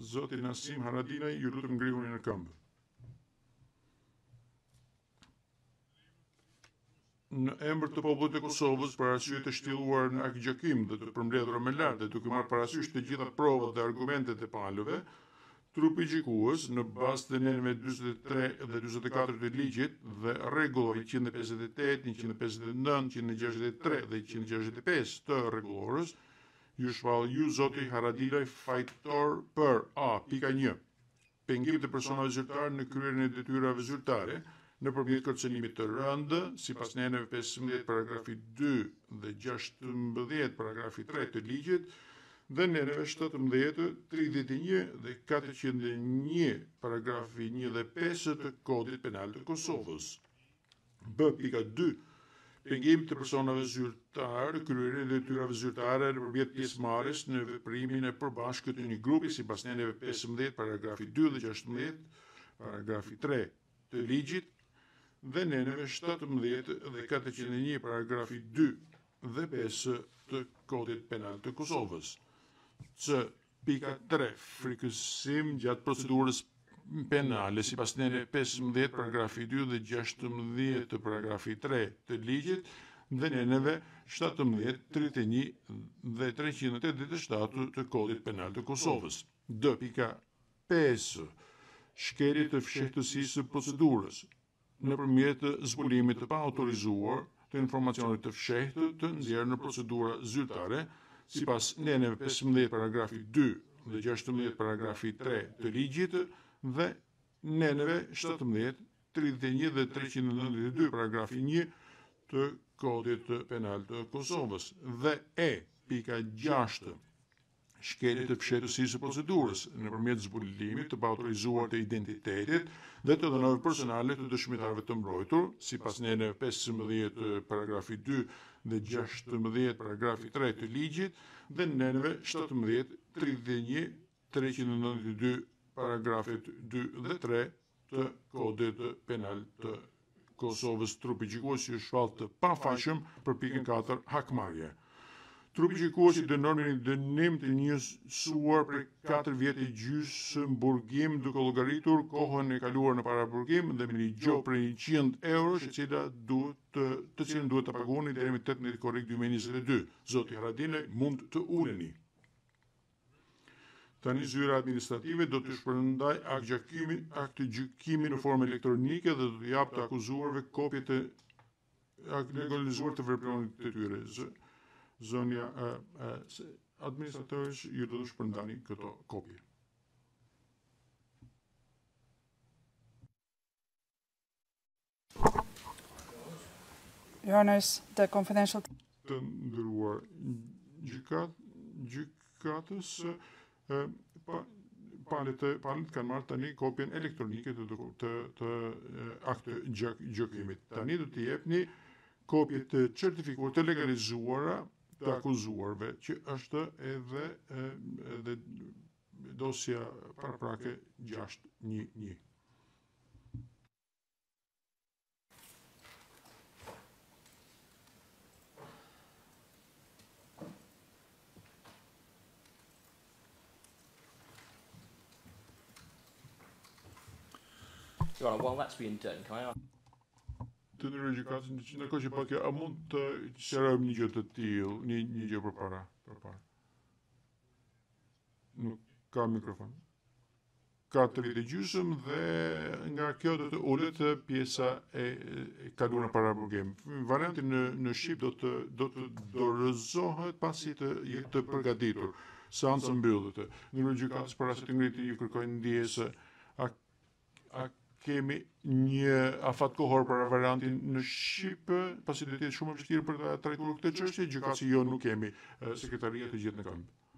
Zoti Nasim Haradinaj, ju lutëm ngrihuni në këmbë. Në emër të popullit të Kosovës, për arsye të shtilluar në akt dhe të përmbledhur me lart dhe duke marrë parasysh të gjitha provat dhe argumentet e palëve, trupi gjikues në bazë të nënëve 23 dhe 24 të ligjit dhe rregullave 158, 159, 163 dhe 165 të rregullorës ju shvalë ju zotë i haradilaj fajtor për a pika një, pengim të personat zyrtarë në kryrën e detyrave zyrtare, në përmjetë kërcenimit të rëndë, si pas në 15 paragrafi 2 dhe 16 paragrafi 3 të ligjit, dhe në 17, 31 dhe 401 paragrafi 1 dhe 5 të kodit penal të Kosovës. B pengim të personave zyrtarë, kryrë dhe detyrave zyrtare e rëpërbjet pjesë marës në veprimin e përbashkët këtë një grupi si basneneve 15, paragrafi 2 dhe 16, paragrafi 3 të ligjit, dhe neneve 17 dhe 401, paragrafi 2 dhe 5 të kodit penal të Kosovës. Cë pika 3, frikësim gjatë procedurës penale si pas njëre 15 paragrafi 2 dhe 16 të paragrafi 3 të ligjit dhe njëneve 17, 31 dhe 387 të kodit penal të Kosovës. 2.5 Shkerit të fshehtësisë të procedurës në përmjet të zbulimit të pa autorizuar të informacionit të fshehtë të ndjerë në procedura zyrtare, si pas njëneve 15 paragrafi 2 dhe 16 paragrafi 3 të ligjitë, dhe neneve 17, 31 dhe 392 paragrafi 1 të kodit penal të Kosovës dhe e pika 6 shkelit të fshetësisë procedurës në përmjet zbulimit të bautorizuar autorizuar të identitetit dhe të dënove personale të dëshmitarve të mbrojtur, si pas neneve 15 paragrafi 2 dhe 16 paragrafi 3 të ligjit dhe neneve 17, 31, 392 paragrafit 2 dhe 3 të kodit penal të Kosovës. Trupi gjikuesi është shpalë të pafashëm për pikën 4 hakmarje. Trupi dë dënormin një dënim të një suar për 4 vjetë i gjysë në burgim duke logaritur, kohën e kaluar në para burgim dhe me një gjo për 100 euro që cila duhet të, cilën duhet të pagoni dhe të 8 në korek 2022. Zoti Haradine mund të ureni. Tani zyra administrative do të shpërndaj akt gjakimin, akt të gjykimi në formë elektronike dhe do të jap të akuzuarve kopjet e akt legalizuar të vepronit të tyre. Zonja, uh, uh, administratorës ju do të shpërndani këto kopje. the confidential... Të ndëruar gjykatës pa palet palet kanë marrë tani kopjen elektronike të të të aktë gjak, gjykimit. Tani do t'i jepni kopje të certifikuar të legalizuara të akuzuarve që është edhe edhe dosja paraprake 6.1.1 Your Honor, while that's being done, can I ask... Të në rëgjikasin të që në kështë pakja, a mund të qërëm një gjëtë të tijil, një, një gjë për para, për para. Nuk ka mikrofon. Ka të vitë gjysëm dhe nga kjo do të ullet të pjesa e, e kalurën para burgem. Variantin në, në Shqip do të do të dorëzohet pasi të jetë të përgatitur. Seancë mbyllët. Në rëgjikasin për asë të ngriti ju kërkojnë ndjesë. A, a Kemi një afat kohor për variantin në shqip, pasi do të jetë shumë e vështirë për të trajtuar këtë çështje gjëka si jo nuk kemi sekretaria të gjithë në komp.